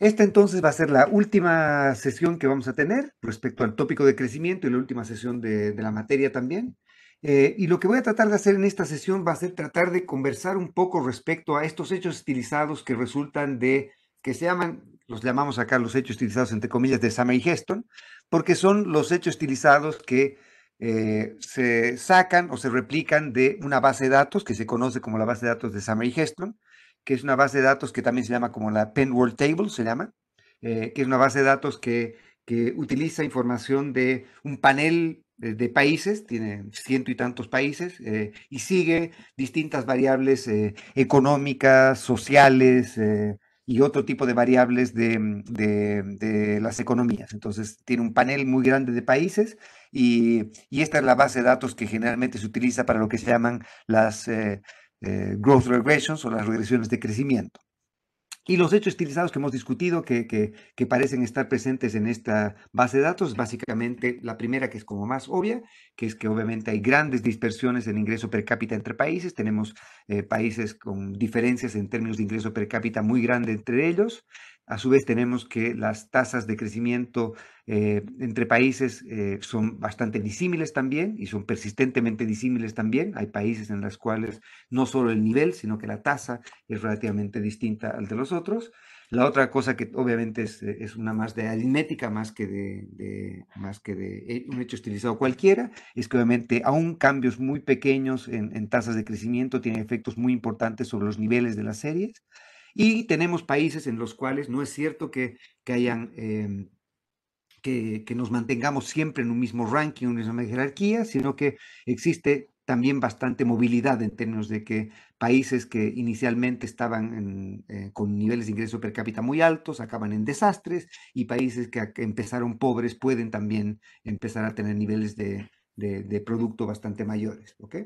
Esta entonces va a ser la última sesión que vamos a tener respecto al tópico de crecimiento y la última sesión de, la materia también. Eh, y lo que voy a tratar de hacer en esta sesión va a ser tratar de conversar un poco respecto a estos hechos estilizados que resultan de, que se llaman, los llamamos acá los hechos estilizados entre comillas de Summer y Heston, porque son los hechos estilizados que eh, se sacan o se replican de una base de datos que se conoce como la base de datos de Summer y Heston, que es una base de datos que también se llama como la World Table, se llama, eh, que es una base de datos que, utiliza información de un panel de, países, tiene ciento y tantos países, eh, y sigue distintas variables eh, económicas, sociales y otro tipo de variables de, las economías. Entonces, tiene un panel muy grande de países y, y, esta es la base de datos que generalmente se utiliza para lo que se llaman las eh, growth regressions o las regresiones de crecimiento. Y los hechos estilizados que hemos discutido, que, parecen estar presentes en esta base de datos, básicamente la primera que es como más obvia, que es que obviamente hay grandes dispersiones en ingreso per cápita entre países. Tenemos eh, países con diferencias en términos de ingreso per cápita muy grande entre ellos. A su vez tenemos que las tasas de crecimiento eh, entre países eh, son bastante disímiles también y son persistentemente disímiles también. Hay países en los cuales no solo el nivel, sino que la tasa es relativamente distinta al de los otros. La otra cosa que obviamente es, eh, es una más de aritmética, más que de, más que de un hecho estilizado cualquiera, es que obviamente aún cambios muy pequeños en tasas de crecimiento tienen efectos muy importantes sobre los niveles de las series. Y tenemos países en los cuales no es cierto que, hayan... Em, que, nos mantengamos siempre en un mismo ranking, en una misma jerarquía, sino que existe también bastante movilidad en términos de que países que inicialmente estaban eh, con niveles de ingreso per cápita muy altos acaban en desastres y países que, empezaron pobres pueden también empezar a tener niveles de, de producto bastante mayores. ¿ok?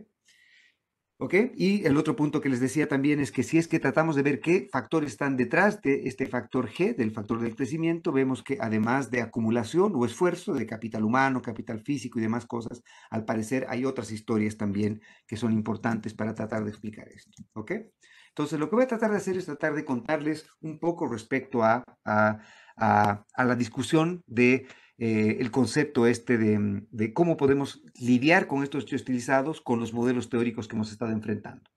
¿Ok? Y el otro punto que les decía también es que si es que tratamos de ver qué factores están detrás de este factor G, del factor del crecimiento, vemos que además de acumulación o esfuerzo de capital humano, capital físico y demás cosas, al parecer hay otras historias también que son importantes para tratar de explicar esto. ¿Ok? Entonces, lo que voy a tratar de hacer es tratar de contarles un poco respecto a, a, a la discusión de eh, el concepto este mm, de, cómo podemos lidiar con estos estilizados con los modelos teóricos que hemos estado enfrentando.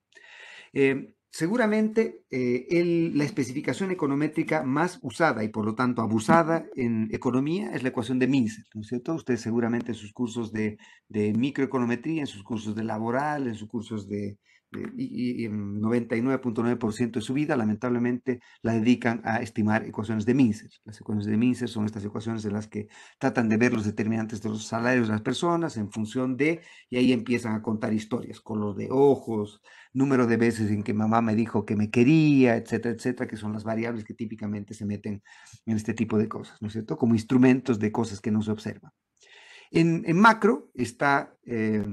Eh, seguramente eh, la especificación econométrica más usada y por lo tanto abusada en economía es la ecuación de Mincer, cierto? Ustedes seguramente en sus cursos de microeconometría, en sus cursos de laboral, en sus cursos de, y, y 99.9% mm, de su vida, lamentablemente, la dedican a estimar ecuaciones de Mincer. Las ecuaciones de Mincer son estas ecuaciones en las que tratan de ver los determinantes de los salarios de las personas en función de, y ahí empiezan a contar historias, color de ojos, número de veces en que mamá me dijo que me quería, etcétera, etcétera, que son las variables que típicamente se meten en este tipo de cosas, ¿no es cierto? Como instrumentos de cosas que no se observan. En, macro está eh,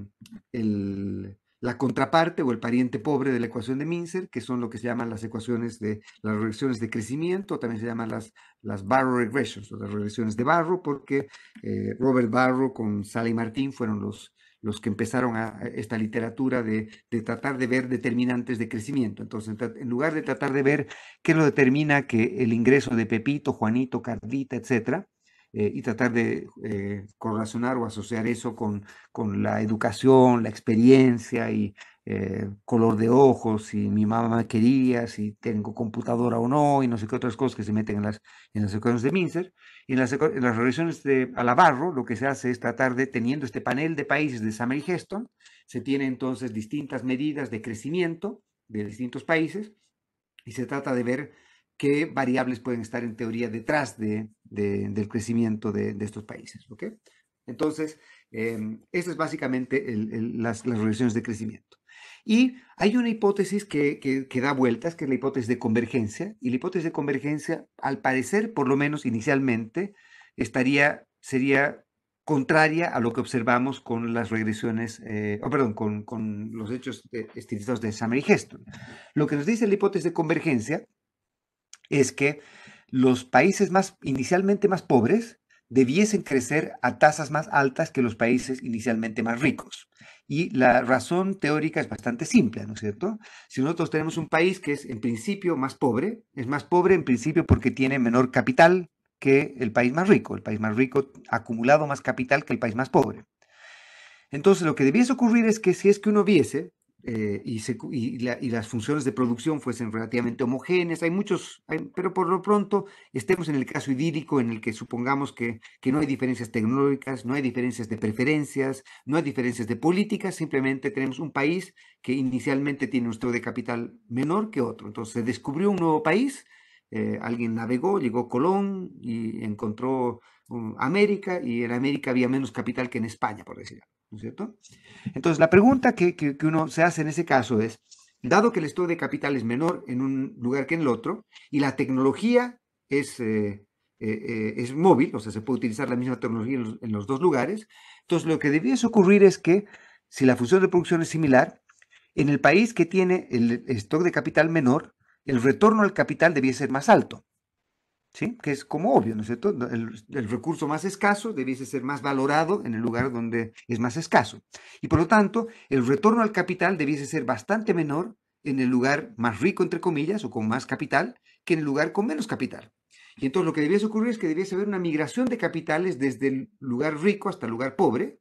el la contraparte o el pariente pobre de la ecuación de Mincer, que son lo que se llaman las ecuaciones de las regresiones de crecimiento, también se llaman las, las Barrow regressions, o las regresiones de Barro porque eh, Robert Barrow con Sally Martín fueron los, los que empezaron a esta literatura de, tratar de ver determinantes de crecimiento. Entonces, en lugar de tratar de ver qué lo determina que el ingreso de Pepito, Juanito, Carlita, etcétera, eh, y tratar de eh, correlacionar o asociar eso con, con, la educación, la experiencia y eh, color de ojos, si mi mamá quería, si tengo computadora o no, y no sé qué otras cosas que se meten en las, en las ecuaciones de Minzer. Y en las, en las de Alabarro, lo que se hace es tratar de, teniendo este panel de países de Summer Heston, se tienen entonces distintas medidas de crecimiento de distintos países y se trata de ver qué variables pueden estar en teoría detrás de, del crecimiento de, estos países. ¿ok? Entonces, eh, es básicamente las, regresiones de crecimiento. Y hay una hipótesis que, que, da vueltas, que es la hipótesis de convergencia, y la hipótesis de convergencia, al parecer, por lo menos inicialmente, estaría, sería contraria a lo que observamos con las regresiones, oh, perdón, con, con, los hechos de, estilizados de Summer y Heston. Lo que nos dice la hipótesis de convergencia es que los países más inicialmente más pobres debiesen crecer a tasas más altas que los países inicialmente más ricos. Y la razón teórica es bastante simple, ¿no es cierto? Si nosotros tenemos un país que es en principio más pobre, es más pobre en principio porque tiene menor capital que el país más rico. El país más rico ha acumulado más capital que el país más pobre. Entonces, lo que debiese ocurrir es que si es que uno viese eh, y, las funciones de producción fuesen relativamente homogéneas. Hay muchos, pero por lo pronto estemos en el caso idílico en el que supongamos que, no hay diferencias tecnológicas, no hay diferencias de preferencias, no hay diferencias de políticas, simplemente tenemos un país que inicialmente tiene un estado de capital menor que otro. Entonces se descubrió un nuevo país, eh, alguien navegó, llegó Colón y encontró um, América y en América había menos capital que en España, por decirlo. ¿no es cierto? Entonces, la pregunta que, uno se hace en ese caso es, dado que el stock de capital es menor en un lugar que en el otro, y la tecnología es, eh, eh, eh, es móvil, o sea, se puede utilizar la misma tecnología en los, dos lugares, entonces lo que debiese ocurrir es que, si la función de producción es similar, en el país que tiene el stock de capital menor, el retorno al capital debía ser más alto que es como obvio, ¿no es cierto? El, el, recurso más escaso debiese ser más valorado en el lugar donde es más escaso. Y por lo tanto, el retorno al capital debiese ser bastante menor en el lugar más rico, entre comillas, o con más capital, que en el lugar con menos capital. Y entonces lo que debiese ocurrir es que debiese haber una migración de capitales desde el lugar rico hasta el lugar pobre,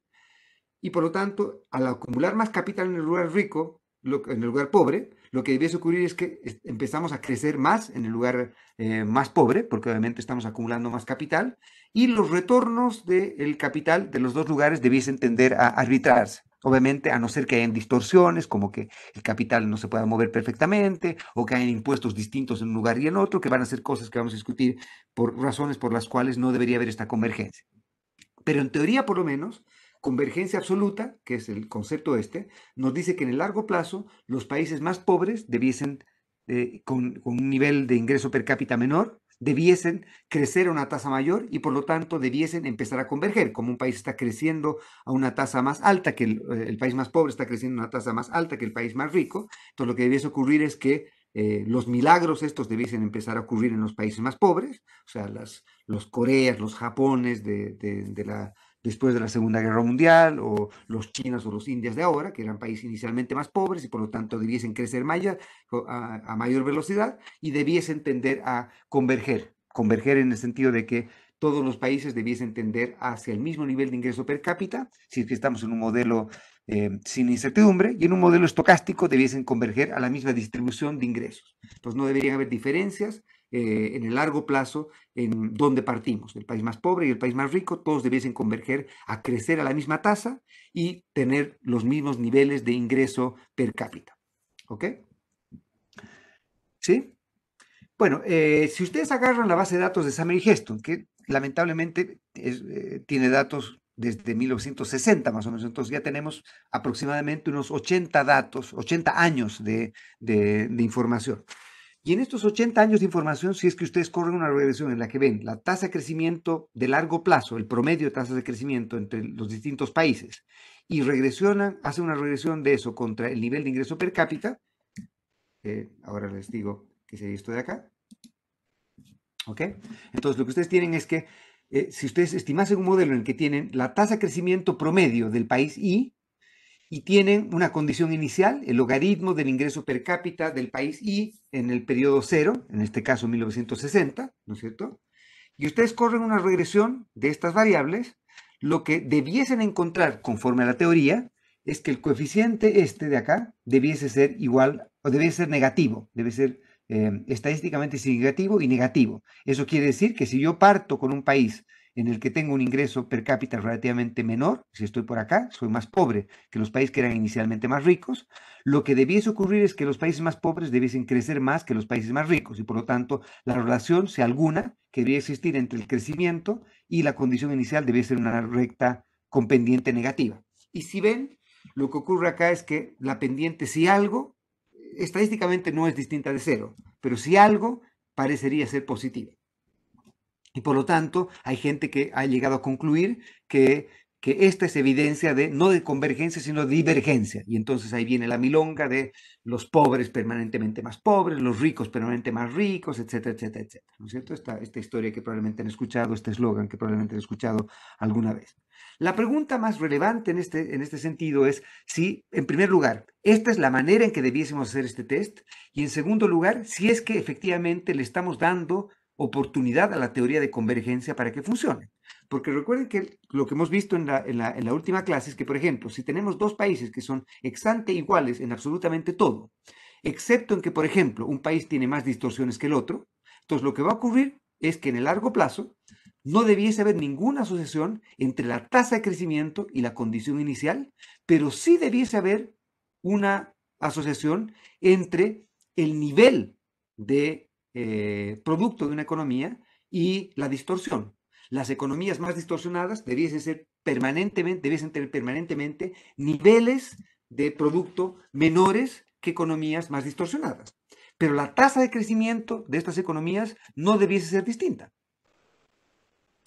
y por lo tanto, al acumular más capital en el lugar rico, en el lugar pobre, lo que debiese ocurrir es que empezamos a crecer más en el lugar eh, más pobre, porque obviamente estamos acumulando más capital, y los retornos del capital de los dos lugares debiesen tender a arbitrarse. Obviamente, a no ser que hayan distorsiones, como que el capital no se pueda mover perfectamente, o que hayan impuestos distintos en un lugar y en otro, que van a ser cosas que vamos a discutir por razones por las cuales no debería haber esta convergencia. Pero en teoría, por lo menos, Convergencia absoluta, que es el concepto este, nos dice que en el largo plazo los países más pobres debiesen, eh, con, un nivel de ingreso per cápita menor, debiesen crecer a una tasa mayor y por lo tanto debiesen empezar a converger. Como un país está creciendo a una tasa más alta que el, eh, país más pobre está creciendo a una tasa más alta que el país más rico, entonces lo que debiese ocurrir es que eh, los milagros estos debiesen empezar a ocurrir en los países más pobres, o sea, las, los Coreas, los Japones de la después de la Segunda Guerra Mundial, o los chinos o los indios de ahora, que eran países inicialmente más pobres y por lo tanto debiesen crecer a, mayor velocidad y debiesen tender a converger, converger en el sentido de que todos los países debiesen tender hacia el mismo nivel de ingreso per cápita, si es que estamos en un modelo eh, sin incertidumbre, y en un modelo estocástico debiesen converger a la misma distribución de ingresos. pues no deberían haber diferencias eh, en el largo plazo en dónde partimos. El país más pobre y el país más rico, todos debiesen converger a crecer a la misma tasa y tener los mismos niveles de ingreso per cápita. ¿Ok? ¿Sí? Bueno, eh, si ustedes agarran la base de datos de y Geston, que lamentablemente eh, tiene datos desde 1960 más o menos. Entonces ya tenemos aproximadamente unos 80 datos, 80 años de información. Y en estos 80 años de información, si es que ustedes corren una regresión en la que ven la tasa de crecimiento de largo plazo, el promedio de tasas de crecimiento entre los distintos países, y regresionan, hacen una regresión de eso contra el nivel de ingreso per cápita, eh, ahora les digo que sería esto de acá, ¿ok? Entonces lo que ustedes tienen es que eh, si ustedes estimasen un modelo en el que tienen la tasa de crecimiento promedio del país I, y tienen una condición inicial, el logaritmo del ingreso per cápita del país y en el periodo cero, en este caso 1960, ¿no es cierto? Y ustedes corren una regresión de estas variables, lo que debiesen encontrar conforme a la teoría es que el coeficiente este de acá debiese ser igual o debiese ser negativo, debe ser eh, estadísticamente significativo y negativo. Eso quiere decir que si yo parto con un país en el que tengo un ingreso per cápita relativamente menor, si estoy por acá, soy más pobre que los países que eran inicialmente más ricos, lo que debiese ocurrir es que los países más pobres debiesen crecer más que los países más ricos y por lo tanto la relación, si alguna, que debía existir entre el crecimiento y la condición inicial debía ser una recta con pendiente negativa. Y si ven, lo que ocurre acá es que la pendiente, si algo, estadísticamente no es distinta de cero, pero si algo, parecería ser positiva. Y por lo tanto, hay gente que ha llegado a concluir que, esta es evidencia de no de convergencia, sino de divergencia. Y entonces ahí viene la milonga de los pobres permanentemente más pobres, los ricos permanentemente más ricos, etcétera, etcétera, etcétera. ¿No es cierto? Esta, historia que probablemente han escuchado, este eslogan que probablemente han escuchado alguna vez. La pregunta más relevante en este, en este sentido es si, en primer lugar, esta es la manera en que debiésemos hacer este test y, en segundo lugar, si es que efectivamente le estamos dando oportunidad a la teoría de convergencia para que funcione. Porque recuerden que lo que hemos visto en la, última clase es que, por ejemplo, si tenemos dos países que son ex ante iguales en absolutamente todo, excepto en que, por ejemplo, un país tiene más distorsiones que el otro, entonces lo que va a ocurrir es que en el largo plazo no debiese haber ninguna asociación entre la tasa de crecimiento y la condición inicial, pero sí debiese haber una asociación entre el nivel de eh, producto de una economía y la distorsión. Las economías más distorsionadas debiesen ser permanentemente, debiesen tener permanentemente niveles de producto menores que economías más distorsionadas. Pero la tasa de crecimiento de estas economías no debiese ser distinta.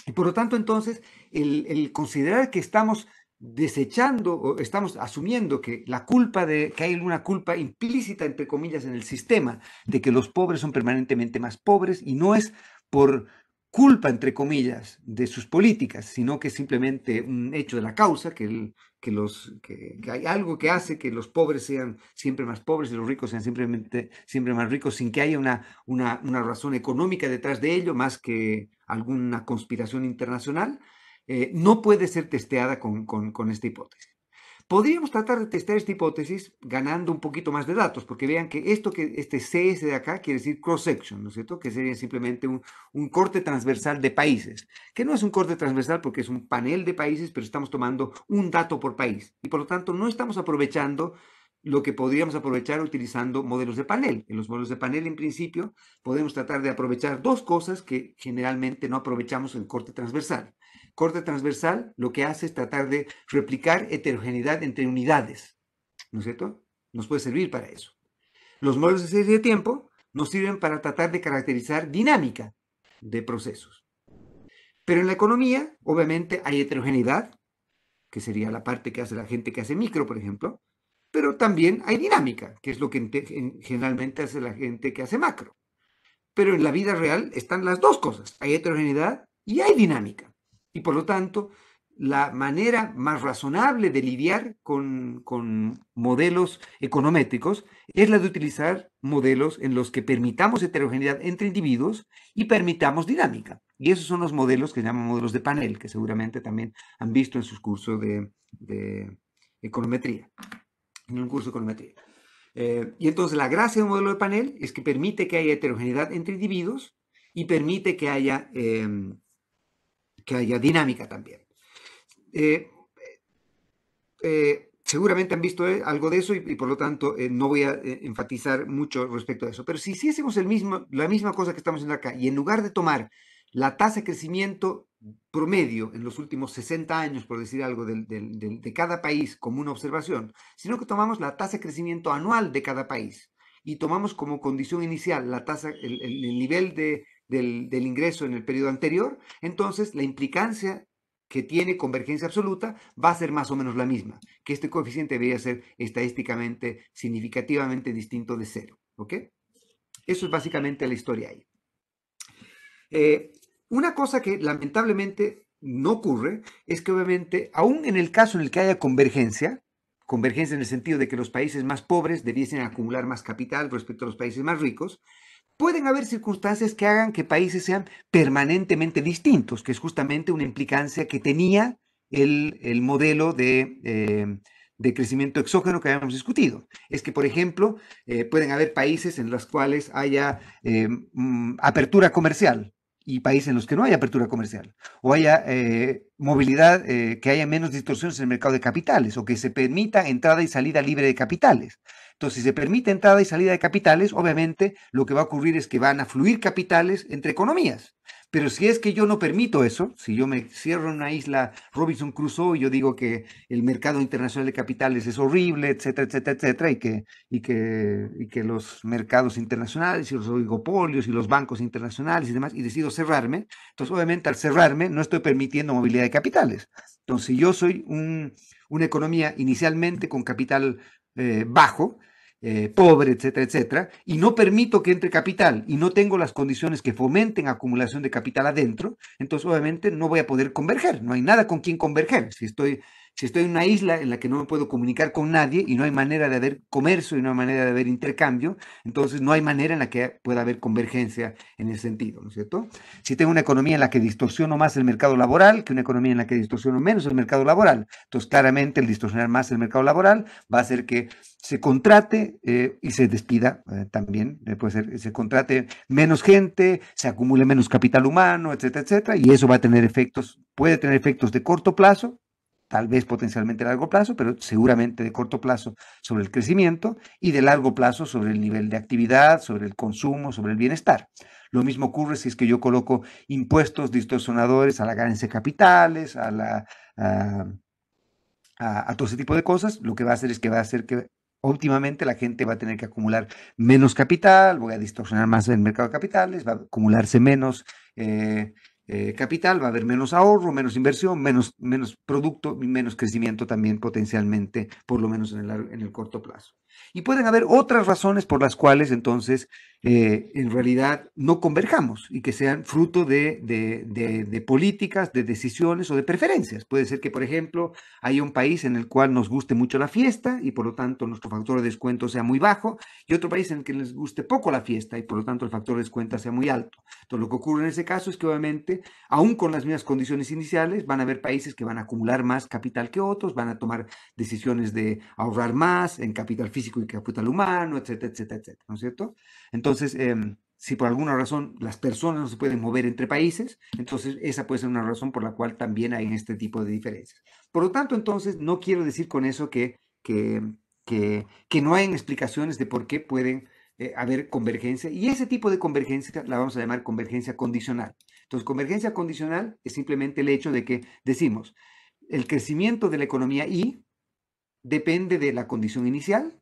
Y por lo tanto, entonces, el, el considerar que estamos desechando o estamos asumiendo que la culpa de que hay una culpa implícita entre comillas en el sistema de que los pobres son permanentemente más pobres y no es por culpa entre comillas de sus políticas, sino que es simplemente un hecho de la causa que, hay algo que hace que los pobres sean siempre más pobres y los ricos sean simplemente siempre más ricos sin que haya una, una razón económica detrás de ello más que alguna conspiración internacional eh, no puede ser testeada con, esta hipótesis. Podríamos tratar de testear esta hipótesis ganando un poquito más de datos, porque vean que esto que este CS de acá quiere decir cross-section, ¿no es cierto? Que sería simplemente un, un corte transversal de países, que no es un corte transversal porque es un panel de países, pero estamos tomando un dato por país. Y por lo tanto no estamos aprovechando lo que podríamos aprovechar utilizando modelos de panel. En los modelos de panel, en principio, podemos tratar de aprovechar dos cosas que generalmente no aprovechamos en corte transversal. Corte transversal lo que hace es tratar de replicar heterogeneidad entre unidades, ¿no es cierto? Nos puede servir para eso. Los modelos de serie de tiempo nos sirven para tratar de caracterizar dinámica de procesos. Pero en la economía, obviamente, hay heterogeneidad, que sería la parte que hace la gente que hace micro, por ejemplo, pero también hay dinámica, que es lo que generalmente hace la gente que hace macro. Pero en la vida real están las dos cosas, hay heterogeneidad y hay dinámica. Y por lo tanto, la manera más razonable de lidiar con, modelos econométricos es la de utilizar modelos en los que permitamos heterogeneidad entre individuos y permitamos dinámica. Y esos son los modelos que se llaman modelos de panel, que seguramente también han visto en sus cursos de, econometría, en un curso de econometría. Eh, y entonces la gracia de un modelo de panel es que permite que haya heterogeneidad entre individuos y permite que haya... Em, que haya dinámica también. Eh, eh, seguramente han visto eh, algo de eso y, por lo tanto no voy a enfatizar mucho respecto a eso. Pero si hiciésemos el mismo, la misma cosa que estamos haciendo acá y en lugar de tomar la tasa de crecimiento promedio en los últimos 60 años, por decir algo, de, cada país como una observación, sino que tomamos la tasa de crecimiento anual de cada país y tomamos como condición inicial la tasa, el nivel de del, ingreso en el periodo anterior, entonces la implicancia que tiene convergencia absoluta va a ser más o menos la misma, que este coeficiente debería ser estadísticamente significativamente distinto de cero. ¿Ok? Eso es básicamente la historia ahí. Eh, una cosa que lamentablemente no ocurre es que obviamente, aún en el caso en el que haya convergencia, convergencia en el sentido de que los países más pobres debiesen acumular más capital respecto a los países más ricos, pueden haber circunstancias que hagan que países sean permanentemente distintos, que es justamente una implicancia que tenía el, modelo eh, de, crecimiento exógeno que habíamos discutido. Es que, por ejemplo, eh, pueden haber países en los cuales haya eh, mm, apertura comercial y países en los que no haya apertura comercial, o haya movilidad, que haya menos distorsiones en el mercado de capitales, o que se permita entrada y salida libre de capitales. Entonces, si se permite entrada y salida de capitales, obviamente lo que va a ocurrir es que van a fluir capitales entre economías. Pero si es que yo no permito eso, si yo me cierro en una isla Robinson Crusoe y yo digo que el mercado internacional de capitales es horrible, etcétera, etcétera, etcétera, y que, y que, que los mercados internacionales y los oligopolios y los bancos internacionales y demás, y decido cerrarme, entonces obviamente al cerrarme no estoy permitiendo movilidad de capitales. Entonces, si yo soy un, una economía inicialmente con capital eh, bajo, eh, pobre, etcétera, etcétera, y no permito que entre capital y no tengo las condiciones que fomenten acumulación de capital adentro, entonces obviamente no voy a poder converger, no hay nada con quien converger. Si estoy si estoy en una isla en la que no me puedo comunicar con nadie y no hay manera de haber comercio y no hay manera de haber intercambio, entonces no hay manera en la que pueda haber convergencia en ese sentido, ¿no es cierto? Si tengo una economía en la que distorsiono más el mercado laboral que una economía en la que distorsiono menos el mercado laboral, entonces claramente el distorsionar más el mercado laboral va a hacer que se contrate eh, y se despida eh, también, eh, puede ser, se contrate menos gente, se acumule menos capital humano, etcétera, etcétera, y eso va a tener efectos, puede tener efectos de corto plazo, tal vez potencialmente a largo plazo, pero seguramente de corto plazo sobre el crecimiento y de largo plazo sobre el nivel de actividad, sobre el consumo, sobre el bienestar. Lo mismo ocurre si es que yo coloco impuestos distorsionadores a la ganancia de capitales, a, la, a, todo ese tipo de cosas, lo que va a hacer es que va a hacer que óptimamente la gente va a tener que acumular menos capital, voy a distorsionar más el mercado de capitales, va a acumularse menos eh, eh, capital, va a haber menos ahorro, menos inversión, menos, menos producto y menos crecimiento también potencialmente, por lo menos en el, en el corto plazo. Y pueden haber otras razones por las cuales entonces eh, en realidad no converjamos y que sean fruto de, de, políticas, de decisiones o de preferencias. Puede ser que, por ejemplo, haya un país en el cual nos guste mucho la fiesta y por lo tanto nuestro factor de descuento sea muy bajo y otro país en el que les guste poco la fiesta y por lo tanto el factor de descuento sea muy alto. Entonces lo que ocurre en ese caso es que obviamente, aún con las mismas condiciones iniciales, van a haber países que van a acumular más capital que otros, van a tomar decisiones de ahorrar más en capital fiscal físico y capital humano, etcétera, etcétera, etcétera, ¿no es cierto? Entonces, em, si por alguna razón las personas no se pueden mover entre países, entonces esa puede ser una razón por la cual también hay este tipo de diferencias. Por lo tanto, entonces, no quiero decir con eso que, no hay explicaciones de por qué pueden eh, haber convergencia. Y ese tipo de convergencia la vamos a llamar convergencia condicional. Entonces, convergencia condicional es simplemente el hecho de que decimos, el crecimiento de la economía y depende de la condición inicial,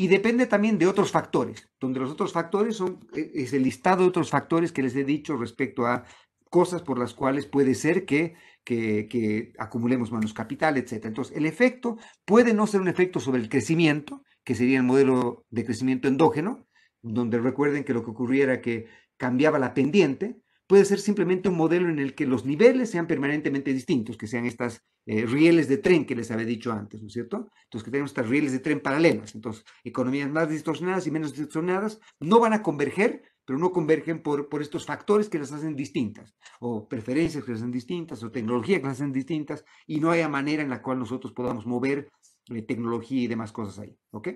y depende también de otros factores, donde los otros factores son, eh, es el listado de otros factores que les he dicho respecto a cosas por las cuales puede ser que, que, acumulemos menos capital, etc. Entonces, el efecto puede no ser un efecto sobre el crecimiento, que sería el modelo de crecimiento endógeno, donde recuerden que lo que ocurriera era que cambiaba la pendiente, puede ser simplemente un modelo en el que los niveles sean permanentemente distintos, que sean estas eh, rieles de tren que les había dicho antes, ¿no es cierto? Entonces, que tenemos estas rieles de tren paralelas. Entonces, economías más distorsionadas y menos distorsionadas no van a converger, pero no convergen por, por estos factores que las hacen distintas, o preferencias que las hacen distintas, o tecnología que las hacen distintas, y no haya manera en la cual nosotros podamos mover eh, tecnología y demás cosas ahí, ¿ok?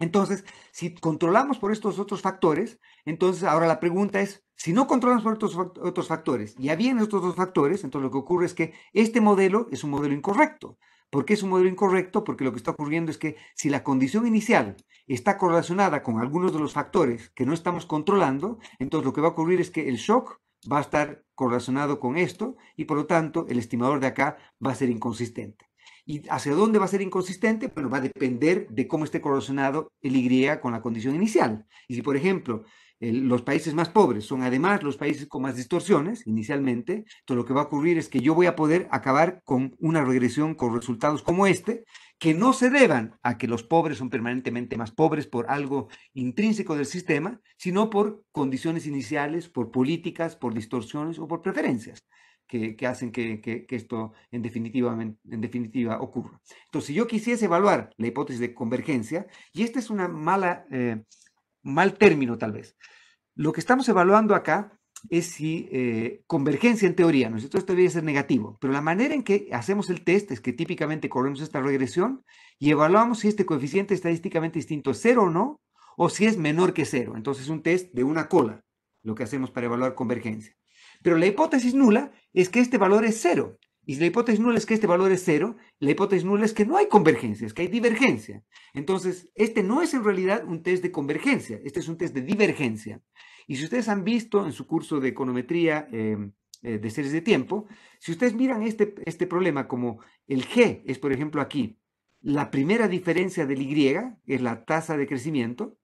Entonces, si controlamos por estos otros factores, entonces ahora la pregunta es, si no controlamos por estos otros factores y habían estos dos factores, entonces lo que ocurre es que este modelo es un modelo incorrecto. ¿Por qué es un modelo incorrecto? Porque lo que está ocurriendo es que si la condición inicial está correlacionada con algunos de los factores que no estamos controlando, entonces lo que va a ocurrir es que el shock va a estar correlacionado con esto y por lo tanto el estimador de acá va a ser inconsistente. ¿Y hacia dónde va a ser inconsistente? Bueno, va a depender de cómo esté correlacionado el Y con la condición inicial. Y si, por ejemplo, los países más pobres son además los países con más distorsiones inicialmente, entonces lo que va a ocurrir es que yo voy a poder acabar con una regresión con resultados como este, que no se deban a que los pobres son permanentemente más pobres por algo intrínseco del sistema, sino por condiciones iniciales, por políticas, por distorsiones o por preferencias que, hacen que, esto en definitiva, en definitiva ocurra. Entonces, si yo quisiese evaluar la hipótesis de convergencia, y este es una mala, eh, mal término tal vez, lo que estamos evaluando acá es si eh, convergencia en teoría, nosotros Esto debería ser negativo, pero la manera en que hacemos el test es que típicamente corremos esta regresión y evaluamos si este coeficiente estadísticamente distinto es cero o no, o si es menor que cero. Entonces es un test de una cola, lo que hacemos para evaluar convergencia. Pero la hipótesis nula es que este valor es cero. Y si la hipótesis nula es que este valor es cero, la hipótesis nula es que no hay convergencia, es que hay divergencia. Entonces, este no es en realidad un test de convergencia, este es un test de divergencia. Y si ustedes han visto en su curso de econometría em, eh, de series de tiempo, si ustedes miran este, este problema como el G es, por ejemplo, aquí, la primera diferencia del Y, que es la tasa de crecimiento,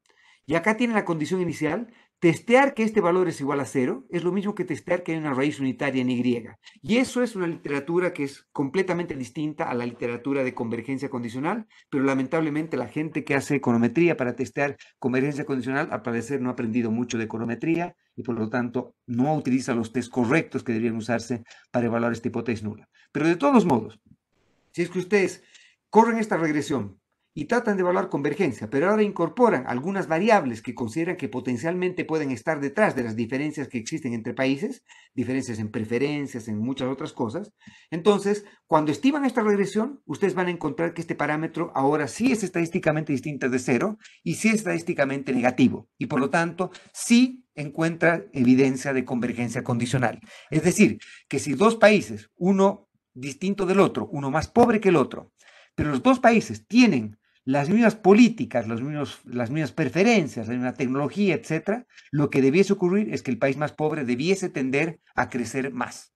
y acá tiene la condición inicial Testear que este valor es igual a cero es lo mismo que testear que hay una raíz unitaria en Y. Y eso es una literatura que es completamente distinta a la literatura de convergencia condicional, pero lamentablemente la gente que hace econometría para testear convergencia condicional, al parecer no ha aprendido mucho de econometría y por lo tanto no utiliza los test correctos que deberían usarse para evaluar esta hipótesis nula. Pero de todos modos, si es que ustedes corren esta regresión y tratan de evaluar convergencia, pero ahora incorporan algunas variables que consideran que potencialmente pueden estar detrás de las diferencias que existen entre países, diferencias en preferencias, en muchas otras cosas. Entonces, cuando estiman esta regresión, ustedes van a encontrar que este parámetro ahora sí es estadísticamente distinto de cero y sí es estadísticamente negativo, y por lo tanto, sí encuentra evidencia de convergencia condicional. Es decir, que si dos países, uno distinto del otro, uno más pobre que el otro, pero los dos países tienen las mismas políticas, las mismas preferencias, la misma tecnología, etcétera, lo que debiese ocurrir es que el país más pobre debiese tender a crecer más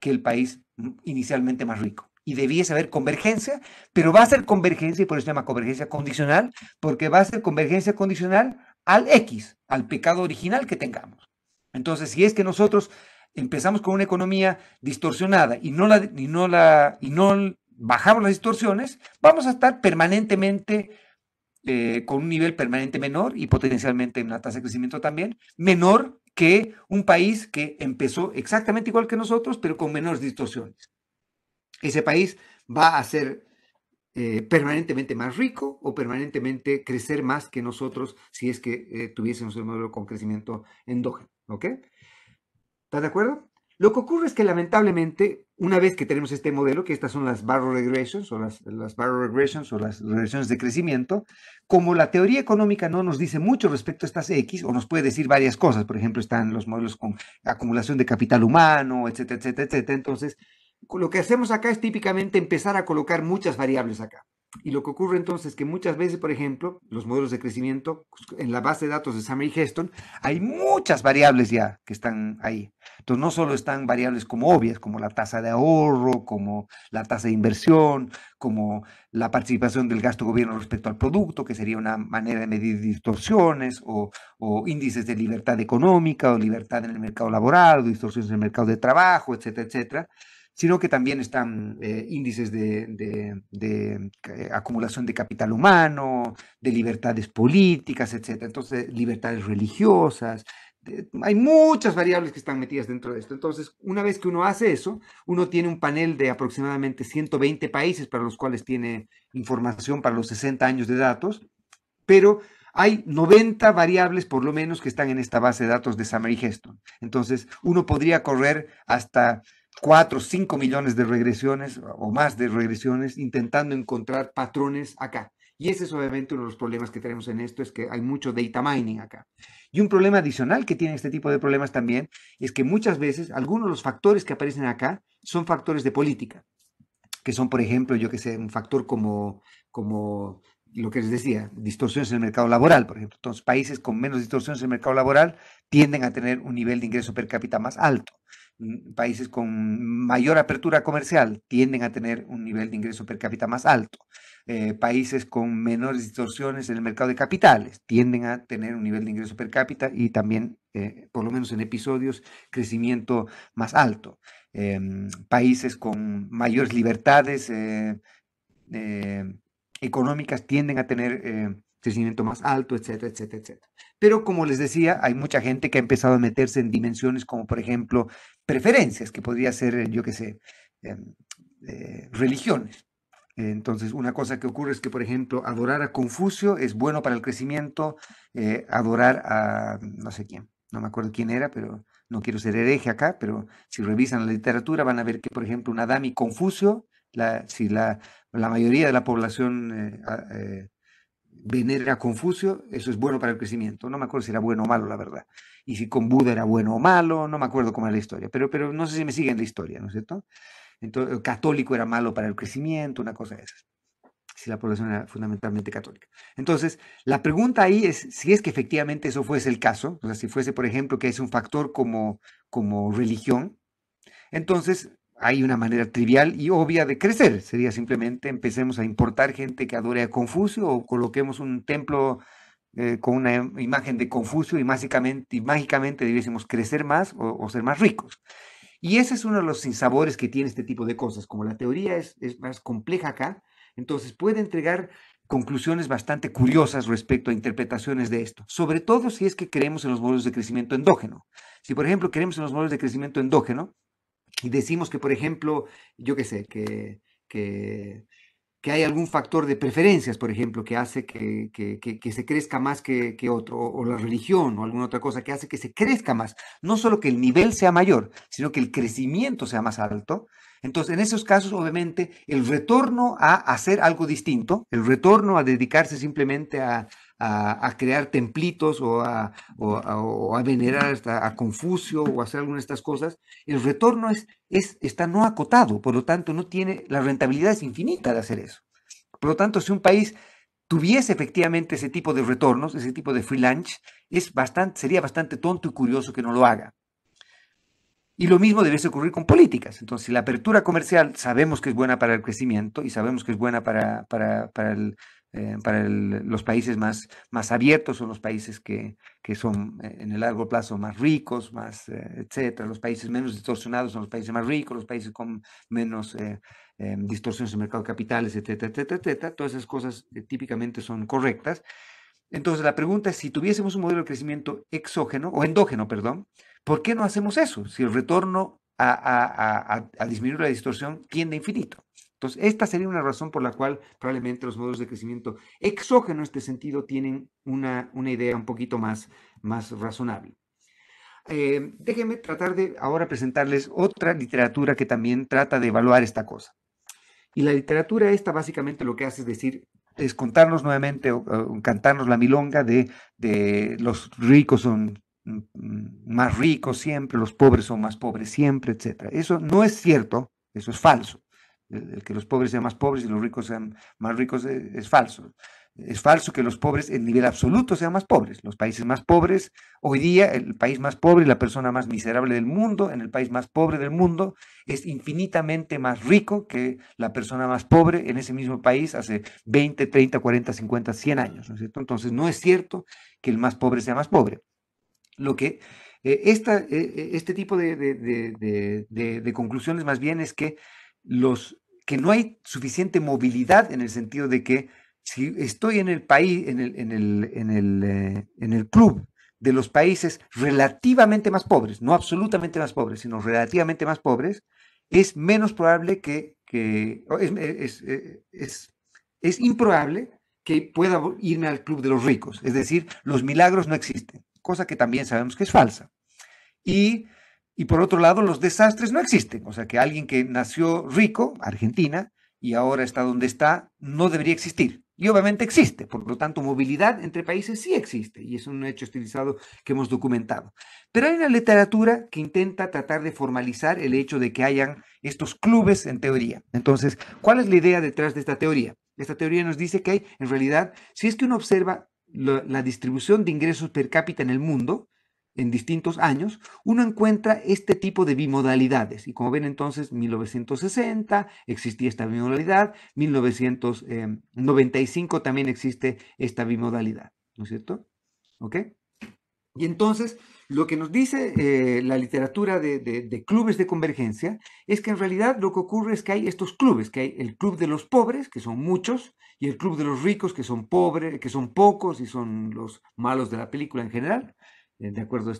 que el país inicialmente más rico. Y debiese haber convergencia, pero va a ser convergencia, y por eso se llama convergencia condicional, porque va a ser convergencia condicional al X, al pecado original que tengamos. Entonces, si es que nosotros empezamos con una economía distorsionada y no la, no la, y no bajamos las distorsiones, vamos a estar permanentemente eh, con un nivel permanente menor y potencialmente una tasa de crecimiento también menor que un país que empezó exactamente igual que nosotros, pero con menores distorsiones. Ese país va a ser eh, permanentemente más rico o permanentemente crecer más que nosotros si es que eh, tuviésemos un modelo con crecimiento endógeno. ¿Ok? ¿Estás de acuerdo? Lo que ocurre es que lamentablemente una vez que tenemos este modelo, que estas son las barrow regressions o las, las regressions o las regresiones de crecimiento, como la teoría económica no nos dice mucho respecto a estas X, o nos puede decir varias cosas, por ejemplo, están los modelos con acumulación de capital humano, etcétera, etcétera, etcétera. Entonces, lo que hacemos acá es típicamente empezar a colocar muchas variables acá. Y lo que ocurre entonces es que muchas veces, por ejemplo, los modelos de crecimiento pues, en la base de datos de y Heston, hay muchas variables ya que están ahí. Entonces, no solo están variables como obvias, como la tasa de ahorro, como la tasa de inversión, como la participación del gasto gobierno respecto al producto, que sería una manera de medir distorsiones, o, o índices de libertad económica, o libertad en el mercado laboral, distorsiones en el mercado de trabajo, etcétera, etcétera sino que también están eh, índices de, eh, acumulación de capital humano, de libertades políticas, etc. Entonces, libertades religiosas. hay muchas variables que están metidas dentro de esto. Entonces, una vez que uno hace eso, uno tiene un panel de aproximadamente 120 países para los cuales tiene información para los 60 años de datos, pero hay 90 variables por lo menos que están en esta base de datos de y Geston. Entonces, uno podría correr hasta 4, 5 millones de regresiones o más de regresiones intentando encontrar patrones acá. Y ese es obviamente uno de los problemas que tenemos en esto, es que hay mucho data mining acá. Y un problema adicional que tiene este tipo de problemas también es que muchas veces algunos de los factores que aparecen acá son factores de política, que son, por ejemplo, yo que sé, un factor como, como lo que les decía, distorsiones en el mercado laboral, por ejemplo. Entonces, países con menos distorsiones en el mercado laboral tienden a tener un nivel de ingreso per cápita más alto. Mm, países con mayor apertura comercial tienden a tener un nivel de ingreso per cápita más alto. Eh, países con menores distorsiones en el mercado de capitales tienden a tener un nivel de ingreso per cápita y también, eh, por lo menos en episodios, crecimiento más alto. Em, países con mayores libertades eh, económicas tienden a tener crecimiento más alto, etcétera, etcétera, etcétera. Pero como les decía, hay mucha gente que ha empezado a meterse en dimensiones como, por ejemplo, preferencias, que podría ser, eh, yo qué sé, em, eh, religiones. Entonces, una cosa que ocurre es que, por ejemplo, adorar a Confucio es bueno para el crecimiento, eh, adorar a no sé quién, no me acuerdo quién era, pero no quiero ser hereje acá, pero si revisan la literatura van a ver que, por ejemplo, una dama Confucio, la, si la, la, mayoría de la población venera a Confucio, eso es bueno para el crecimiento. No me acuerdo si era bueno o malo, la verdad y si con Buda era bueno o malo, no me acuerdo cómo era la historia, pero, pero no sé si me siguen la historia, ¿no es cierto? Entonces, el católico era malo para el crecimiento, una cosa de esas, si la población era fundamentalmente católica. Entonces, la pregunta ahí es si es que efectivamente eso fuese el caso, o sea, si fuese, por ejemplo, que es un factor como, como religión, entonces hay una manera trivial y obvia de crecer. Sería simplemente empecemos a importar gente que adore a Confucio o coloquemos un templo eh, con una imagen de Confucio y mágicamente, y debiésemos crecer más o, ser más ricos. Y ese es uno de los sinsabores que tiene este tipo de cosas. Como la teoría es, más compleja acá, entonces puede entregar conclusiones bastante curiosas respecto a interpretaciones de esto, sobre todo si es que creemos en los modelos de crecimiento endógeno. Si, por ejemplo, creemos en los modelos de crecimiento endógeno y decimos que, por ejemplo, yo qué sé, que que hay algún factor de preferencias, por ejemplo, que hace que, se crezca más que, otro, o, la religión o alguna otra cosa que hace que se crezca más. No solo que el nivel sea mayor, sino que el crecimiento sea más alto. Entonces, en esos casos, obviamente, el retorno a hacer algo distinto, el retorno a dedicarse simplemente a, a, crear templitos o a, venerar a Confucio o hacer alguna de estas cosas, el retorno es, está no acotado, por lo tanto no tiene, la rentabilidad es infinita de hacer eso. Por lo tanto, si un país tuviese efectivamente ese tipo de retornos, ese tipo de free es bastante, sería bastante tonto y curioso que no lo haga. Y lo mismo debe ocurrir con políticas. Entonces, la apertura comercial sabemos que es buena para el crecimiento y sabemos que es buena para, para, para el, eh, para los países más, abiertos son los países que, son eh, en el largo plazo más ricos, más, eh, etcétera. Los países menos distorsionados son los países más ricos, los países con menos distorsiones en el mercado de capitales, etcétera, etcétera. Todas esas cosas típicamente son correctas. Entonces la pregunta es, si tuviésemos un modelo de crecimiento exógeno o endógeno, perdón, ¿por qué no hacemos eso? Si el retorno a, a disminuir la distorsión tiende a infinito. Entonces, esta sería una razón por la cual probablemente los modelos de crecimiento exógeno en este sentido tienen una, idea un poquito más, más razonable. Eh, déjenme tratar de ahora presentarles otra literatura que también trata de evaluar esta cosa. Y la literatura esta básicamente lo que hace es decir, es contarnos nuevamente cantarnos la milonga de, de los ricos son mm, más ricos siempre, los pobres son más pobres siempre, etc. Eso no es cierto, eso es falso que los pobres sean más pobres y los ricos sean más ricos eh, es, falso. Es falso que los pobres en nivel absoluto sean más pobres. Los países más pobres, hoy día el país más pobre, y la persona más miserable del mundo, en el país más pobre del mundo, es infinitamente más rico que la persona más pobre en ese mismo país hace 20, 30, 40, 50, 100 años. Entonces no es cierto que el más pobre sea más pobre. Lo que eh, eh, este tipo de conclusiones más bien es que los que no hay suficiente movilidad en el sentido de que si estoy en el país, eh, en el, club de los países relativamente más pobres, no absolutamente más pobres, sino relativamente más pobres, es menos probable que, eh, eh, es, improbable que pueda irme al club de los ricos. Es decir, los milagros no existen, cosa que también sabemos que es falsa. Y y por otro lado, los desastres no existen. O sea, que alguien que nació rico, Argentina, y ahora está donde está, no debería existir. Y obviamente existe, por lo tanto, movilidad entre países sí existe, y es un hecho estilizado que hemos documentado. Pero hay una literatura que intenta tratar de formalizar el hecho de que hayan estos clubes en teoría. Entonces, ¿cuál es la idea detrás de esta teoría? Esta teoría nos dice que hay, en realidad, si es que uno observa la, la distribución de ingresos per cápita en el mundo, en distintos años, uno encuentra este tipo de bimodalidades. Y como ven entonces, 1960 existía esta bimodalidad, 1995 eh, también existe esta bimodalidad, ¿no es cierto? ¿Ok? Y entonces, lo que nos dice eh, la literatura de, de, clubes de convergencia es que en realidad lo que ocurre es que hay estos clubes, que hay el club de los pobres, que son muchos, y el club de los ricos, que son pobres, que son pocos y son los malos de la película en general, eh, de acuerdo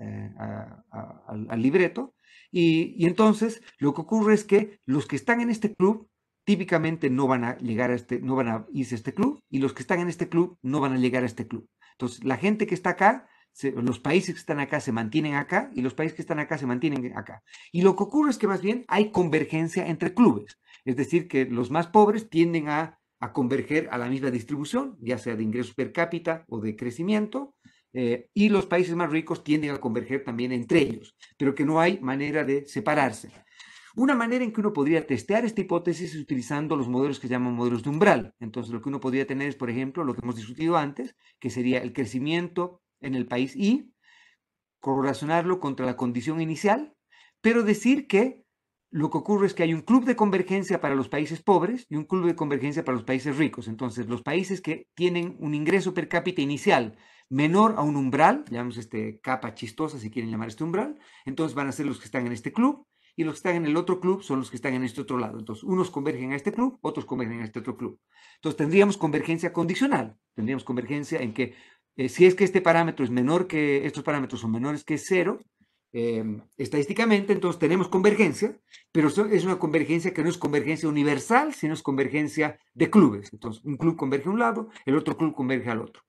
eh, al, libreto. Y, entonces lo que ocurre es que los que están en este club típicamente no van a llegar a este, no van a irse a este club, y los que están en este club no van a llegar a este club. Entonces, la gente que está acá, los países que están acá se mantienen acá, y los países que están acá se mantienen acá. Y lo que ocurre es que más bien hay convergencia entre clubes, es decir, que los más pobres tienden a a converger a la misma distribución, ya sea de ingresos per cápita o de crecimiento, eh, y los países más ricos tienden a converger también entre ellos, pero que no hay manera de separarse. Una manera en que uno podría testear esta hipótesis es utilizando los modelos que llaman modelos de umbral. Entonces, lo que uno podría tener es, por ejemplo, lo que hemos discutido antes, que sería el crecimiento en el país Y, correlacionarlo contra la condición inicial, pero decir que lo que ocurre es que hay un club de convergencia para los países pobres y un club de convergencia para los países ricos. Entonces, los países que tienen un ingreso per cápita inicial menor a un umbral, llamamos este capa chistosa si quieren llamar este umbral, entonces van a ser los que están en este club y los que están en el otro club son los que están en este otro lado. Entonces, unos convergen a este club, otros convergen a este otro club. Entonces, tendríamos convergencia condicional, tendríamos convergencia en que eh, si es que este parámetro es menor que, estos parámetros son menores que cero, Em, estadísticamente, entonces tenemos convergencia, pero es una convergencia que no es convergencia universal, sino es convergencia de clubes. Entonces, un club converge a un lado, el otro club converge al otro.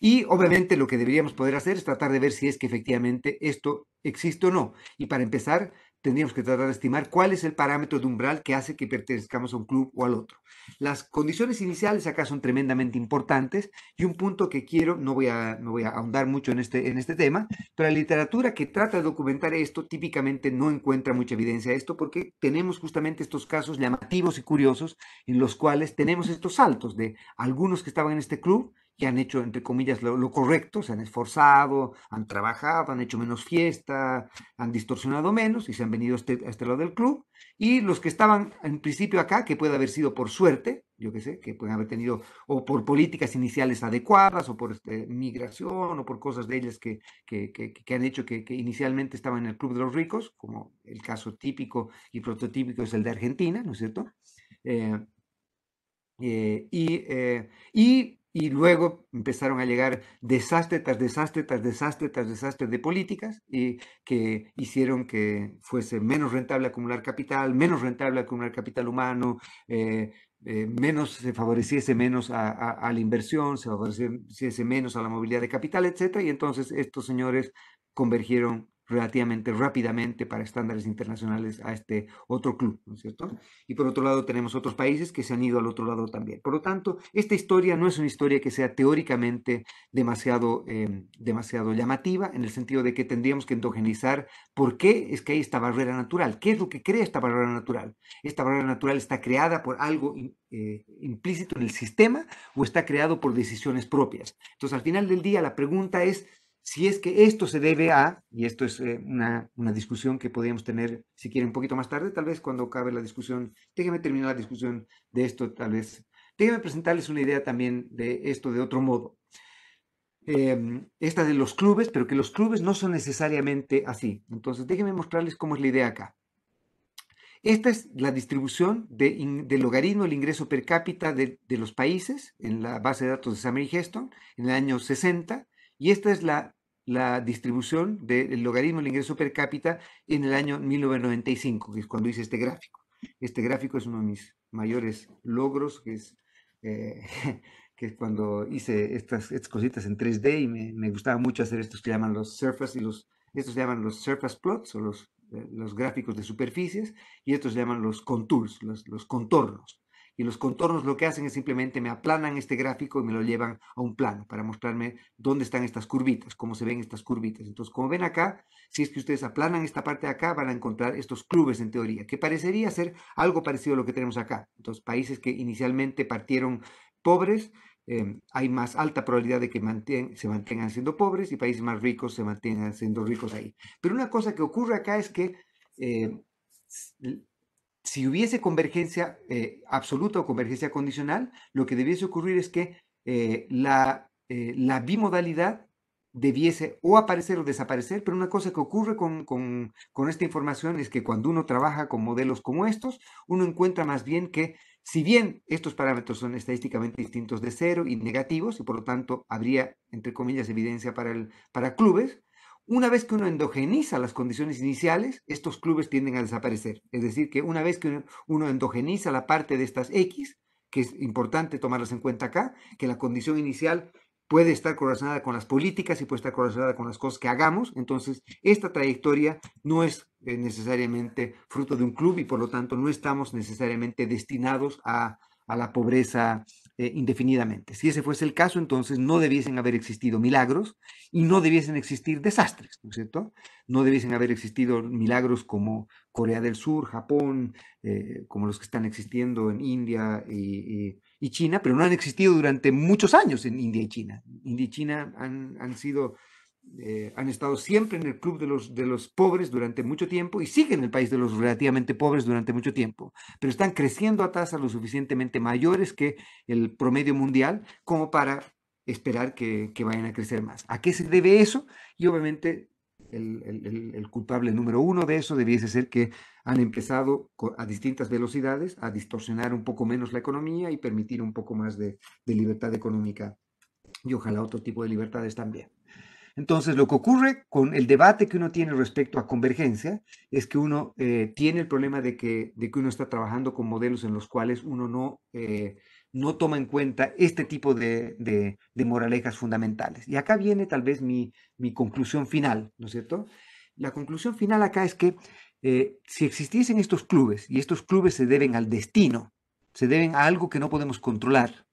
Y obviamente lo que deberíamos poder hacer es tratar de ver si es que efectivamente esto existe o no. Y para empezar, tendríamos que tratar de estimar cuál es el parámetro de umbral que hace que pertenezcamos a un club o al otro. Las condiciones iniciales acá son tremendamente importantes y un punto que quiero, no voy a, voy a ahondar mucho en este, en este tema, pero la literatura que trata de documentar esto típicamente no encuentra mucha evidencia de esto porque tenemos justamente estos casos llamativos y curiosos en los cuales tenemos estos saltos de algunos que estaban en este club que han hecho, entre comillas, lo, correcto, se han esforzado, han trabajado, han hecho menos fiesta, han distorsionado menos y se han venido este, a este, lado del club. Y los que estaban en principio acá, que puede haber sido por suerte, yo qué sé, que pueden haber tenido o por políticas iniciales adecuadas o por este, migración o por cosas de ellas que, que, que, han hecho que, inicialmente estaban en el Club de los Ricos, como el caso típico y prototípico es el de Argentina, ¿no es cierto? Eh, eh, y, eh, y y luego empezaron a llegar desastres tras desastres tras desastre, tras desastre de políticas y que hicieron que fuese menos rentable acumular capital, menos rentable acumular capital humano, eh, eh, menos se favoreciese menos a, a, la inversión, se favoreciese menos a la movilidad de capital, etc. Y entonces estos señores convergieron relativamente rápidamente para estándares internacionales a este otro club, ¿no es cierto? Y por otro lado tenemos otros países que se han ido al otro lado también. Por lo tanto, esta historia no es una historia que sea teóricamente demasiado, em, demasiado llamativa, en el sentido de que tendríamos que endogenizar por qué es que hay esta barrera natural, qué es lo que crea esta barrera natural. Esta barrera natural está creada por algo eh, implícito en el sistema o está creado por decisiones propias. Entonces, al final del día, la pregunta es si es que esto se debe a, y esto es eh, una, discusión que podríamos tener, si quieren, un poquito más tarde, tal vez cuando acabe la discusión, déjenme terminar la discusión de esto, tal vez. Déjenme presentarles una idea también de esto de otro modo. Em, esta de los clubes, pero que los clubes no son necesariamente así. Entonces, déjenme mostrarles cómo es la idea acá. Esta es la distribución del logaritmo del ingreso per cápita de, los países en la base de datos de Summer Heston en el año 60. Y esta es la, distribución del logaritmo del ingreso per cápita en el año 1995, que es cuando hice este gráfico. Este gráfico es uno de mis mayores logros, que es, eh, que cuando hice estas, cositas en 3D y me, gustaba mucho hacer estos que llaman los surface y los, estos llaman los surface plots o los, eh, los gráficos de superficies y estos se llaman los contours, los, los contornos. Y los contornos lo que hacen es simplemente me aplanan este gráfico y me lo llevan a un plano para mostrarme dónde están estas curvitas, cómo se ven estas curvitas. Entonces, como ven acá, si es que ustedes aplanan esta parte de acá, van a encontrar estos clubes en teoría, que parecería ser algo parecido a lo que tenemos acá. Entonces, países que inicialmente partieron pobres, em, hay más alta probabilidad de que se mantengan siendo pobres y países más ricos se mantengan siendo ricos ahí. Pero una cosa que ocurre acá es que eh, si hubiese convergencia eh, absoluta o convergencia condicional, lo que debiese ocurrir es que eh, eh, la, bimodalidad debiese o aparecer o desaparecer, pero una cosa que ocurre con, esta información es que cuando uno trabaja con modelos como estos, uno encuentra más bien que si bien estos parámetros son estadísticamente distintos de cero y negativos, y por lo tanto habría, entre comillas, evidencia para, el, para clubes, una vez que uno endogeniza las condiciones iniciales, estos clubes tienden a desaparecer. Es decir, que una vez que uno endogeniza la parte de estas X, que es importante tomarlas en cuenta acá, que la condición inicial puede estar correlacionada con las políticas y puede estar correlacionada con las cosas que hagamos. Entonces, esta trayectoria no es eh, necesariamente fruto de un club y por lo tanto no estamos necesariamente destinados a, a la pobreza eh, indefinidamente. Si ese fuese el caso, entonces no debiesen haber existido milagros y no debiesen existir desastres, ¿no es cierto? No debiesen haber existido milagros como Corea del Sur, Japón, eh, como los que están existiendo en India y, China, pero no han existido durante muchos años en India y China. India y China han, han sido eh, han estado siempre en el club de los, de los pobres durante mucho tiempo y siguen en el país de los relativamente pobres durante mucho tiempo, pero están creciendo a tasas lo suficientemente mayores que el promedio mundial como para esperar que, que vayan a crecer más. ¿A qué se debe eso? Y obviamente el, el, el, culpable número uno de eso debiese ser que han empezado a distintas velocidades a distorsionar un poco menos la economía y permitir un poco más de, de libertad económica y ojalá otro tipo de libertades también. Entonces, lo que ocurre con el debate que uno tiene respecto a convergencia es que uno eh, tiene el problema de que, de que uno está trabajando con modelos en los cuales uno no, eh, no toma en cuenta este tipo de, de, moralejas fundamentales. Y acá viene tal vez mi, mi conclusión final, ¿no es cierto? La conclusión final acá es que eh, si existiesen estos clubes, y estos clubes se deben al destino, se deben a algo que no podemos controlar,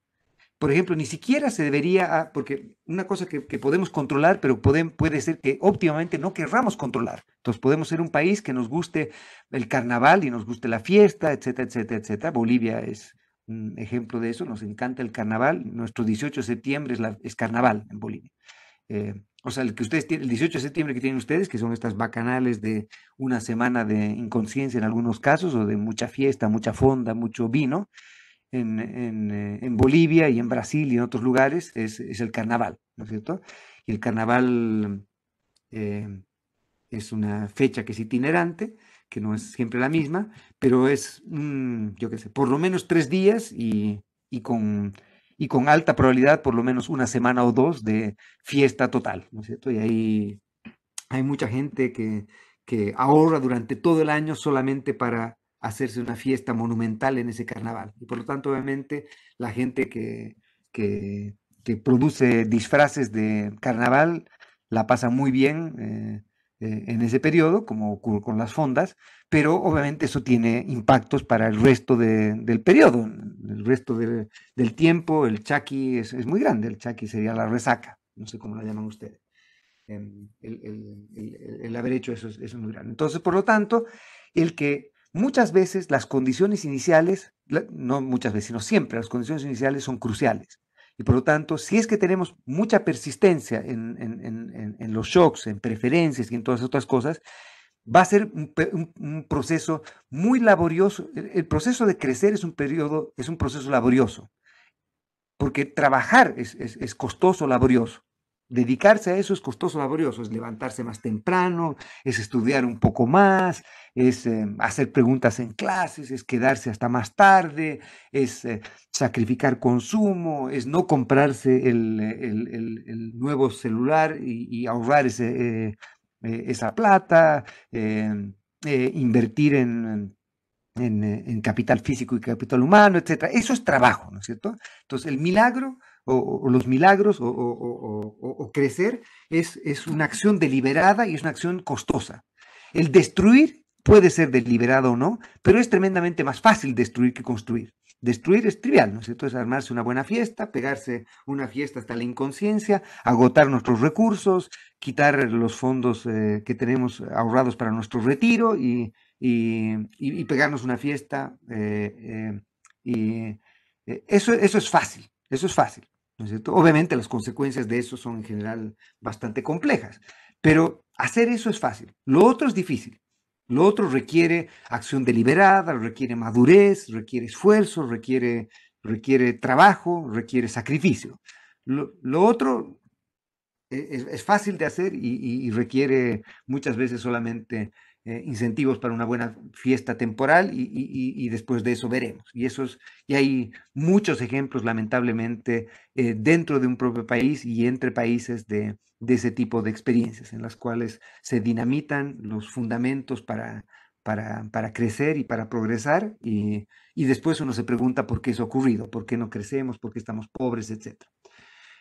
por ejemplo, ni siquiera se debería, ah, porque una cosa que, podemos controlar, pero puede, puede ser que óptimamente no querramos controlar. Entonces podemos ser un país que nos guste el carnaval y nos guste la fiesta, etcétera, etcétera, etcétera. Bolivia es un ejemplo de eso, nos encanta el carnaval. Nuestro 18 de septiembre es, carnaval en Bolivia. Eh, o sea, el que ustedes tienen, el 18 de septiembre que tienen ustedes, que son estas bacanales de una semana de inconsciencia en algunos casos, o de mucha fiesta, mucha fonda, mucho vino, en, en, eh, en, Bolivia y en Brasil y en otros lugares es, es el carnaval, ¿no es cierto? Y el carnaval eh, es una fecha que es itinerante, que no es siempre la misma, pero es, yo qué sé, por lo menos tres días y, y, con, y con alta probabilidad por lo menos una semana o dos de fiesta total, ¿no es cierto? Y ahí hay mucha gente que, que ahorra durante todo el año solamente para hacerse una fiesta monumental en ese carnaval. Y por lo tanto, obviamente, la gente que, produce disfraces de carnaval la pasa muy bien eh, eh, en ese periodo, como ocurre con las fondas, pero obviamente eso tiene impactos para el resto del periodo, el resto del tiempo, el chaki es, muy grande, el chaki sería la resaca, no sé cómo la llaman ustedes. Em, el, haber hecho eso es, eso es muy grande. Entonces, por lo tanto, el que Muchas veces las condiciones iniciales, no muchas veces, sino siempre las condiciones iniciales son cruciales. Y por lo tanto, si es que tenemos mucha persistencia en, los shocks, en preferencias y en todas otras cosas, va a ser un, proceso muy laborioso. El, proceso de crecer es un periodo, es un proceso laborioso, porque trabajar es costoso, laborioso dedicarse a eso es costoso, laborioso, es levantarse más temprano, es estudiar un poco más, es eh, hacer preguntas en clases, es quedarse hasta más tarde, es eh, sacrificar consumo, es no comprarse el, nuevo celular y, ahorrar eh, esa plata, invertir en, en, en capital físico y capital humano, etc. Eso es trabajo, ¿no es cierto? Entonces, el milagro o, los milagros o, crecer es, una acción deliberada y es una acción costosa. El destruir puede ser deliberado o no, pero es tremendamente más fácil destruir que construir. Destruir es trivial, ¿no es cierto? armarse una buena fiesta, pegarse una fiesta hasta la inconsciencia, agotar nuestros recursos, quitar los fondos eh, que tenemos ahorrados para nuestro retiro y, pegarnos una fiesta eh, eh, y eso, eso, es fácil, eso es fácil. Obviamente las consecuencias de eso son en general bastante complejas, pero hacer eso es fácil, lo otro es difícil. Lo otro requiere acción deliberada, requiere madurez, requiere esfuerzo, requiere, requiere trabajo, requiere sacrificio. Lo, otro e, e, es, fácil de hacer y requiere muchas veces solamente eh, incentivos para una buena fiesta temporal y, después de eso veremos. Y, eso es, y hay muchos ejemplos, lamentablemente, eh, dentro de un propio país y entre países de, ese tipo de experiencias en las cuales se dinamitan los fundamentos para, para, crecer y para progresar y, y después uno se pregunta por qué eso ha ocurrido, por qué no crecemos, por qué estamos pobres, etcétera.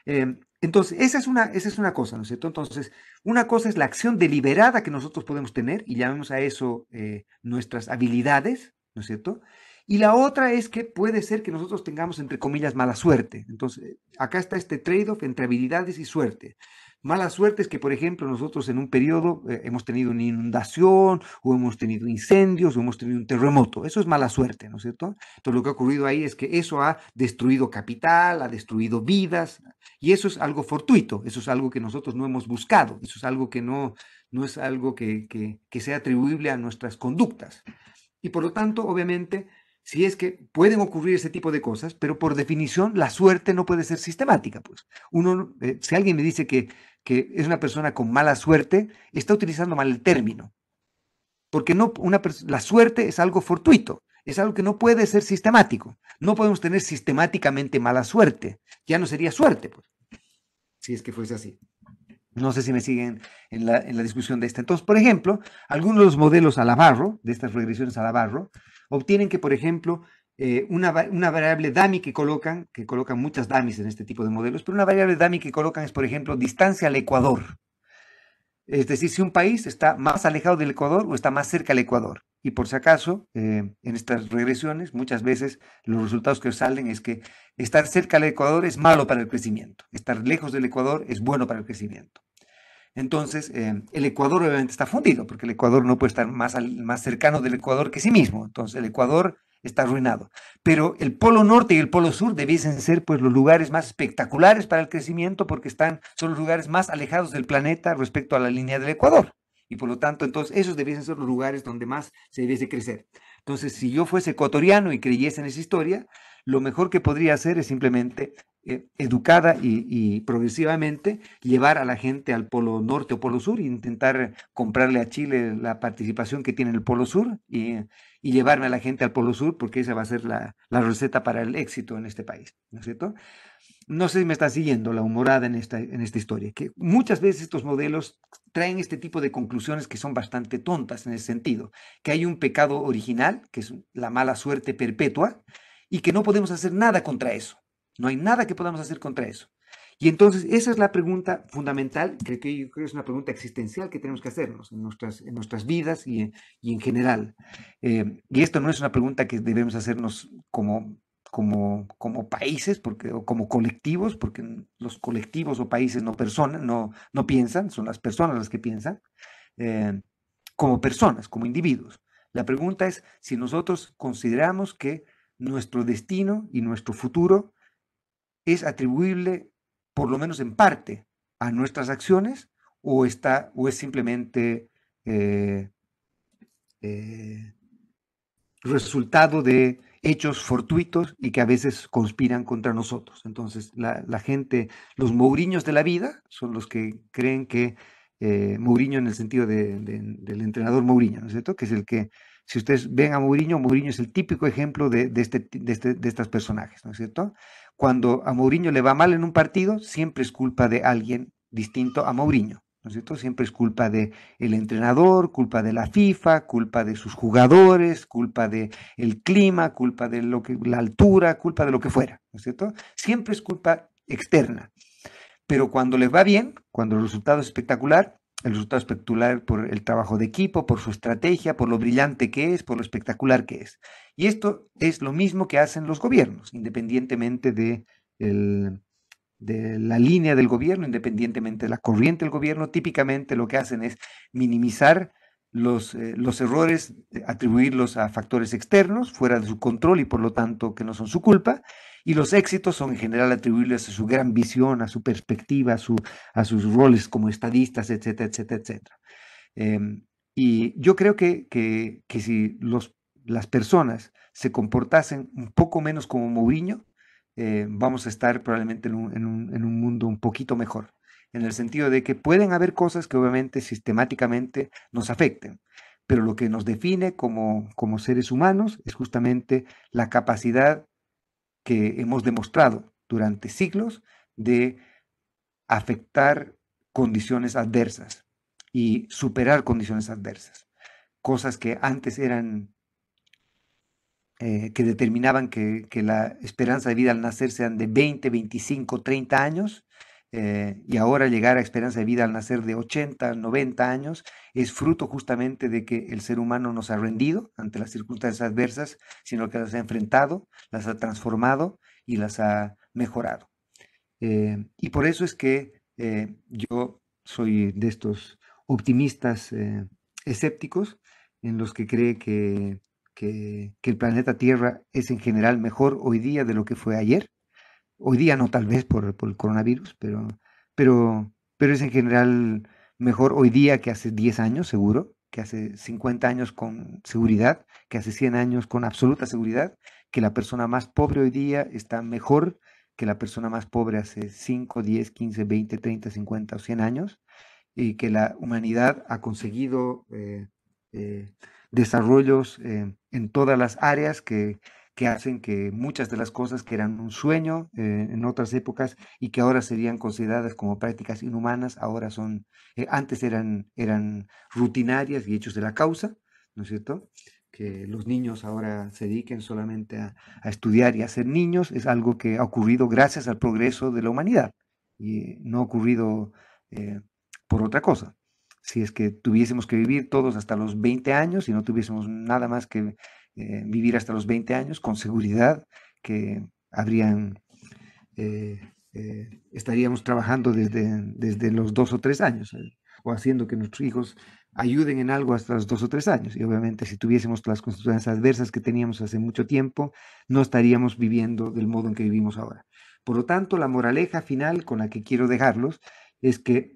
Em, entonces, esa es, una, esa es una cosa, ¿no es cierto? Entonces, una cosa es la acción deliberada que nosotros podemos tener, y llamemos a eso eh, nuestras habilidades, ¿no es cierto? Y la otra es que puede ser que nosotros tengamos, entre comillas, mala suerte. Entonces, acá está este trade-off entre habilidades y suerte. Mala suerte es que, por ejemplo, nosotros en un periodo eh, hemos tenido una inundación o hemos tenido incendios o hemos tenido un terremoto. Eso es mala suerte, ¿no es cierto? Entonces lo que ha ocurrido ahí es que eso ha destruido capital, ha destruido vidas y eso es algo fortuito, eso es algo que nosotros no hemos buscado, eso es algo que no, no es algo que, sea atribuible a nuestras conductas. Y por lo tanto, obviamente, si es que pueden ocurrir ese tipo de cosas, pero por definición la suerte no puede ser sistemática. Pues. Uno, eh, si alguien me dice que que es una persona con mala suerte, está utilizando mal el término. Porque no, una la suerte es algo fortuito, es algo que no puede ser sistemático. No podemos tener sistemáticamente mala suerte. Ya no sería suerte, pues, si es que fuese así. No sé si me siguen en la, discusión de esta. Entonces, por ejemplo, algunos de los modelos a la barro, de estas regresiones a la barro, obtienen que, por ejemplo, eh, una, variable dummy que colocan, que colocan muchas dummies en este tipo de modelos, pero una variable dummy que colocan es, por ejemplo, distancia al ecuador. Es decir, si un país está más alejado del ecuador o está más cerca al ecuador. Y por si acaso, eh, en estas regresiones, muchas veces los resultados que salen es que estar cerca del ecuador es malo para el crecimiento, estar lejos del ecuador es bueno para el crecimiento. Entonces, eh, el Ecuador obviamente está fundido, porque el Ecuador no puede estar más, más cercano del Ecuador que sí mismo. Entonces, el Ecuador está arruinado. Pero el polo norte y el polo sur debiesen ser pues los lugares más espectaculares para el crecimiento porque están son los lugares más alejados del planeta respecto a la línea del Ecuador. Y por lo tanto, entonces esos debiesen ser los lugares donde más se debiese crecer. Entonces, si yo fuese ecuatoriano y creyese en esa historia, lo mejor que podría hacer es simplemente eh, educada y, progresivamente llevar a la gente al polo norte o polo sur, e intentar comprarle a Chile la participación que tiene el polo sur eh, y, llevarme a la gente al polo sur, porque esa va a ser la, la receta para el éxito en este país, ¿no es cierto? no sé si me está siguiendo la humorada en esta, en esta historia, que muchas veces estos modelos traen este tipo de conclusiones que son bastante tontas en ese sentido, que hay un pecado original, que es la mala suerte perpetua, y que no podemos hacer nada contra eso. No hay nada que podamos hacer contra eso. Y entonces esa es la pregunta fundamental, creo que, yo creo es una pregunta existencial que tenemos que hacernos en nuestras, en nuestras vidas y en, general. Eh, y esto no es una pregunta que debemos hacernos como como, países porque, o como colectivos, porque los colectivos o países no personas, no, no piensan, son las personas las que piensan, eh, como personas, como individuos. La pregunta es si nosotros consideramos que nuestro destino y nuestro futuro es atribuible, por lo menos en parte, a nuestras acciones o, está, o es simplemente eh, eh, resultado de hechos fortuitos y que a veces conspiran contra nosotros. Entonces, la, gente, los mouriños de la vida, son los que creen que eh, Mourinho en el sentido del entrenador Mourinho, ¿no es cierto? Que es el que, si ustedes ven a Mourinho, Mourinho es el típico ejemplo de, este, de, este, de estos personajes, ¿no es cierto? Cuando a Mourinho le va mal en un partido, siempre es culpa de alguien distinto a Mourinho. ¿no Siempre es culpa del entrenador, culpa de la FIFA, culpa de sus jugadores, culpa del clima, culpa de lo que, la altura, culpa de lo que fuera, ¿no es cierto? Siempre es culpa externa. Pero cuando les va bien, cuando el resultado es espectacular, el resultado espectacular por el trabajo de equipo, por su estrategia, por lo brillante que es, por lo espectacular que es. Y esto es lo mismo que hacen los gobiernos, independientemente de de la línea del gobierno, independientemente de la corriente del gobierno, típicamente lo que hacen es minimizar los, eh, los, errores, eh, atribuirlos a factores externos, fuera de su control y por lo tanto que no son su culpa, y los éxitos son en general atribuibles a su gran visión, a su perspectiva, a, a sus roles como estadistas, etcétera, etcétera, etcétera. Em, y yo creo que, si las personas se comportasen un poco menos como Mourinho, eh, vamos a estar probablemente en un, mundo un poquito mejor, en el sentido de que pueden haber cosas que obviamente sistemáticamente nos afecten, pero lo que nos define como, como seres humanos es justamente la capacidad que hemos demostrado durante siglos de afectar condiciones adversas y superar condiciones adversas, cosas que antes eran eh, que determinaban que, la esperanza de vida al nacer sean de 20, 25, 30 años, eh, y ahora llegar a esperanza de vida al nacer de 80, 90 años, es fruto justamente de que el ser humano no se ha rendido ante las circunstancias adversas, sino que las ha enfrentado, las ha transformado y las ha mejorado. Eh, y por eso es que yo soy de estos optimistas escépticos en los que cree que que, el planeta Tierra es en general mejor hoy día de lo que fue ayer. Hoy día no, tal vez por, el coronavirus, pero, pero, pero es en general mejor hoy día que hace 10 años, seguro, que hace 50 años con seguridad, que hace 100 años con absoluta seguridad, que la persona más pobre hoy día está mejor que la persona más pobre hace 5, 10, 15, 20, 30, 50 o 100 años, y que la humanidad ha conseguido eh, eh desarrollos eh, en todas las áreas que, hacen que muchas de las cosas que eran un sueño eh, en otras épocas y que ahora serían consideradas como prácticas inhumanas, ahora son, eh, antes eran, eran rutinarias y hechos de la causa, ¿no es cierto? Que los niños ahora se dediquen solamente a, a estudiar y a ser niños es algo que ha ocurrido gracias al progreso de la humanidad y no ha ocurrido por otra cosa si es que tuviésemos que vivir todos hasta los 20 años y no tuviésemos nada más que eh, vivir hasta los 20 años, con seguridad que habrían, eh, eh, estaríamos trabajando desde, desde los dos o tres años o haciendo que nuestros hijos ayuden en algo hasta los dos o tres años. Y obviamente si tuviésemos las constituciones adversas que teníamos hace mucho tiempo, no estaríamos viviendo del modo en que vivimos ahora. Por lo tanto, la moraleja final con la que quiero dejarlos es que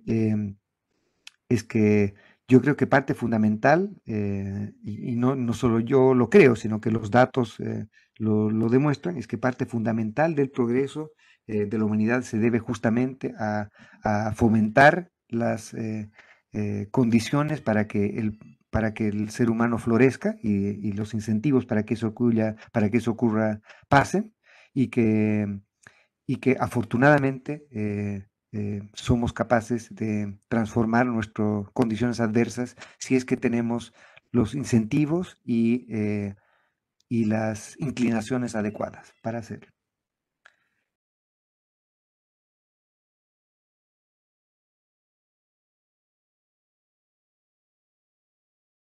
es que yo creo que parte fundamental, eh, y, no, no, solo yo lo creo, sino que los datos eh, lo, demuestran, es que parte fundamental del progreso eh, de la humanidad se debe justamente a, a fomentar las condiciones para que el para que el ser humano florezca y, los incentivos para que eso ocurra, para que eso ocurra pasen y que, y que afortunadamente eh, somos capaces de transformar nuestras condiciones adversas si es que tenemos los incentivos y, eh, y las inclinaciones adecuadas para hacerlo.